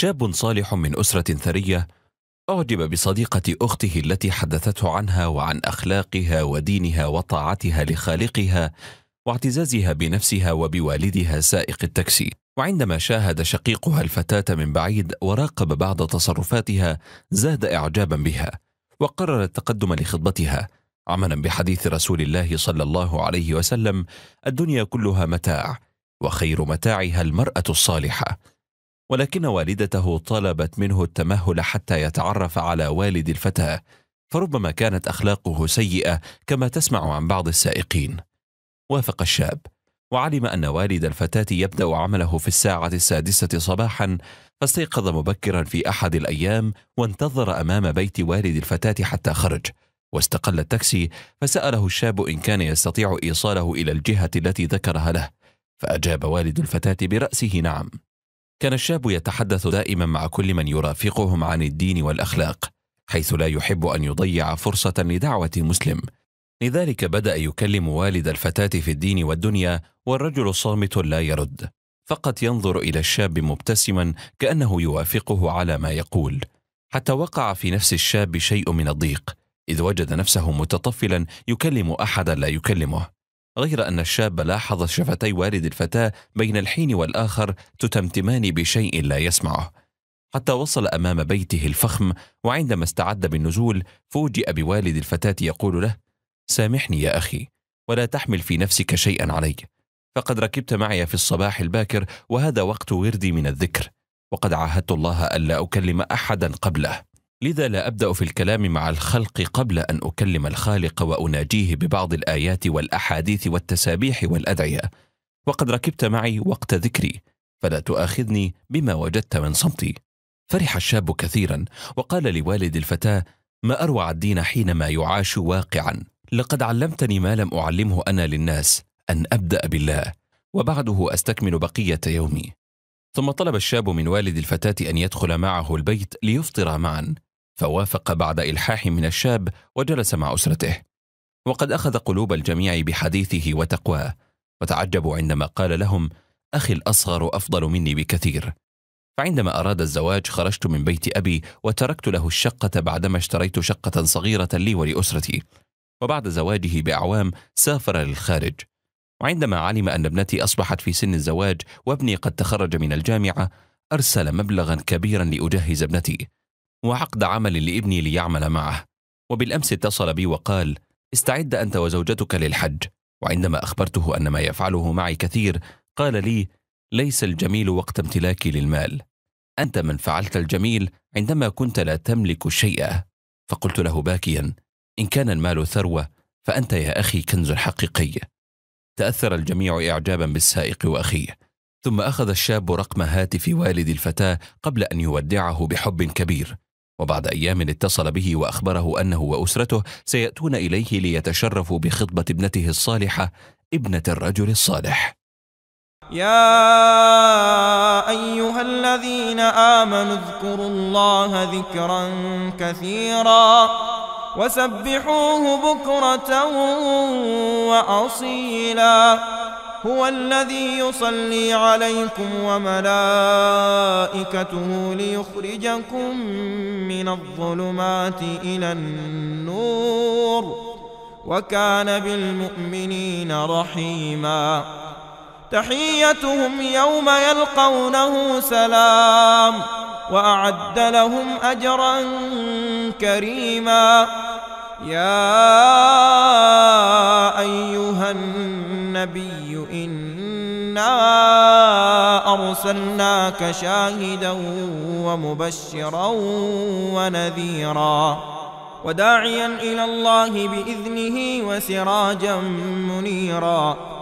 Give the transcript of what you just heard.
شاب صالح من أسرة ثرية أعجب بصديقة أخته التي حدثته عنها وعن أخلاقها ودينها وطاعتها لخالقها واعتزازها بنفسها وبوالدها سائق التاكسي وعندما شاهد شقيقها الفتاة من بعيد وراقب بعض تصرفاتها زاد إعجابا بها وقرر التقدم لخطبتها عملا بحديث رسول الله صلى الله عليه وسلم الدنيا كلها متاع وخير متاعها المرأة الصالحة ولكن والدته طلبت منه التمهل حتى يتعرف على والد الفتاه فربما كانت اخلاقه سيئه كما تسمع عن بعض السائقين وافق الشاب وعلم ان والد الفتاه يبدا عمله في الساعه السادسه صباحا فاستيقظ مبكرا في احد الايام وانتظر امام بيت والد الفتاه حتى خرج واستقل التاكسي فساله الشاب ان كان يستطيع ايصاله الى الجهه التي ذكرها له فاجاب والد الفتاه براسه نعم كان الشاب يتحدث دائما مع كل من يرافقهم عن الدين والاخلاق حيث لا يحب ان يضيع فرصه لدعوه مسلم لذلك بدا يكلم والد الفتاه في الدين والدنيا والرجل صامت لا يرد فقط ينظر الى الشاب مبتسما كانه يوافقه على ما يقول حتى وقع في نفس الشاب شيء من الضيق اذ وجد نفسه متطفلا يكلم احدا لا يكلمه غير أن الشاب لاحظ شفتي والد الفتاة بين الحين والآخر تتمتمان بشيء لا يسمعه حتى وصل أمام بيته الفخم وعندما استعد بالنزول فوجئ بوالد الفتاة يقول له سامحني يا أخي ولا تحمل في نفسك شيئا علي فقد ركبت معي في الصباح الباكر وهذا وقت وردي من الذكر وقد عاهدت الله ألا أكلم أحدا قبله لذا لا ابدا في الكلام مع الخلق قبل ان اكلم الخالق واناجيه ببعض الايات والاحاديث والتسابيح والادعيه وقد ركبت معي وقت ذكري فلا تؤاخذني بما وجدت من صمتي فرح الشاب كثيرا وقال لوالد الفتاه ما اروع الدين حينما يعاش واقعا لقد علمتني ما لم اعلمه انا للناس ان ابدا بالله وبعده استكمل بقيه يومي ثم طلب الشاب من والد الفتاه ان يدخل معه البيت ليفطر معا فوافق بعد إلحاح من الشاب وجلس مع أسرته وقد أخذ قلوب الجميع بحديثه وتقواه وتعجبوا عندما قال لهم أخي الأصغر أفضل مني بكثير فعندما أراد الزواج خرجت من بيت أبي وتركت له الشقة بعدما اشتريت شقة صغيرة لي ولأسرتي وبعد زواجه بأعوام سافر للخارج وعندما علم أن ابنتي أصبحت في سن الزواج وابني قد تخرج من الجامعة أرسل مبلغا كبيرا لأجهز ابنتي وعقد عمل لابني ليعمل معه وبالأمس اتصل بي وقال استعد أنت وزوجتك للحج وعندما أخبرته أن ما يفعله معي كثير قال لي ليس الجميل وقت امتلاكي للمال أنت من فعلت الجميل عندما كنت لا تملك شيئا فقلت له باكيا إن كان المال ثروة فأنت يا أخي كنز حقيقي تأثر الجميع إعجابا بالسائق وأخيه ثم أخذ الشاب رقم هاتف والد الفتاة قبل أن يودعه بحب كبير وبعد أيام اتصل به وأخبره أنه وأسرته سيأتون إليه ليتشرفوا بخطبة ابنته الصالحة ابنة الرجل الصالح يا أيها الذين آمنوا اذكروا الله ذكرا كثيرا وسبحوه بكرة وأصيلا هو الذي يصلي عليكم وملائكته ليخرجكم من الظلمات إلى النور وكان بالمؤمنين رحيما تحيتهم يوم يلقونه سلام وأعد لهم أجرا كريما يا أيها النبي إنا أرسلناك شاهدا ومبشرا ونذيرا وداعيا إلى الله بإذنه وسراجا منيرا